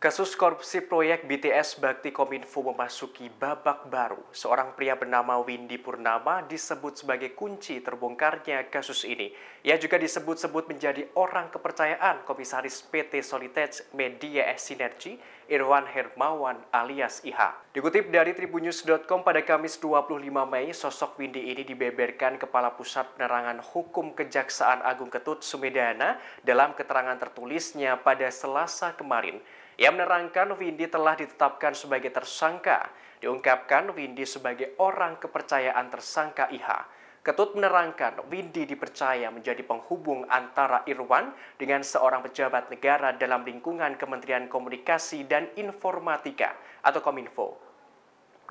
Kasus korupsi proyek BTS Bakti Kominfo memasuki babak baru. Seorang pria bernama Windy Purnama disebut sebagai kunci terbongkarnya kasus ini. Ia juga disebut-sebut menjadi orang kepercayaan Komisaris PT Solitech Media Synergy Irwan Hermawan alias Iha. Dikutip dari tribunews.com pada Kamis 25 Mei, sosok Windy ini dibeberkan Kepala Pusat Penerangan Hukum Kejaksaan Agung Ketut Sumedana dalam keterangan tertulisnya pada Selasa kemarin. Ia menerangkan Windy telah ditetapkan sebagai tersangka. Diungkapkan Windy sebagai orang kepercayaan tersangka Iha. Ketut menerangkan Windy dipercaya menjadi penghubung antara Irwan dengan seorang pejabat negara dalam lingkungan Kementerian Komunikasi dan Informatika atau Kominfo.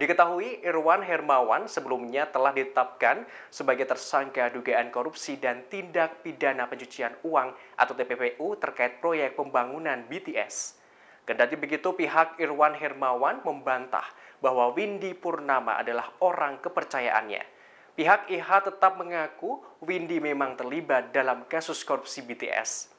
Diketahui Irwan Hermawan sebelumnya telah ditetapkan sebagai tersangka dugaan korupsi dan tindak pidana pencucian uang atau TPPU terkait proyek pembangunan BTS. Kendati begitu, pihak Irwan Hermawan membantah bahwa Windy Purnama adalah orang kepercayaannya. Pihak IH tetap mengaku Windy memang terlibat dalam kasus korupsi BTS.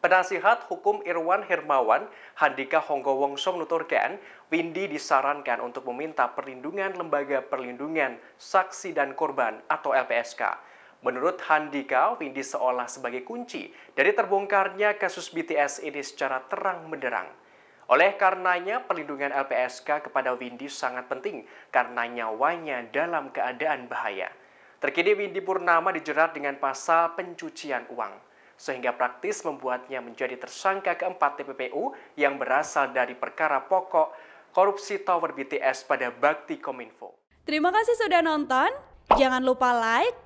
Penasihat hukum Irwan Hermawan, Handika Honggo Wongso menuturkan, Windy disarankan untuk meminta perlindungan Lembaga Perlindungan Saksi dan Korban atau LPSK Menurut Handika, Windy seolah sebagai kunci dari terbongkarnya kasus BTS ini secara terang menderang. Oleh karenanya, perlindungan LPSK kepada Windy sangat penting karena nyawanya dalam keadaan bahaya. Terkini Windy Purnama dijerat dengan pasal pencucian uang, sehingga praktis membuatnya menjadi tersangka keempat TPPU yang berasal dari perkara pokok korupsi tower BTS pada Bakti Kominfo. Terima kasih sudah nonton. Jangan lupa like,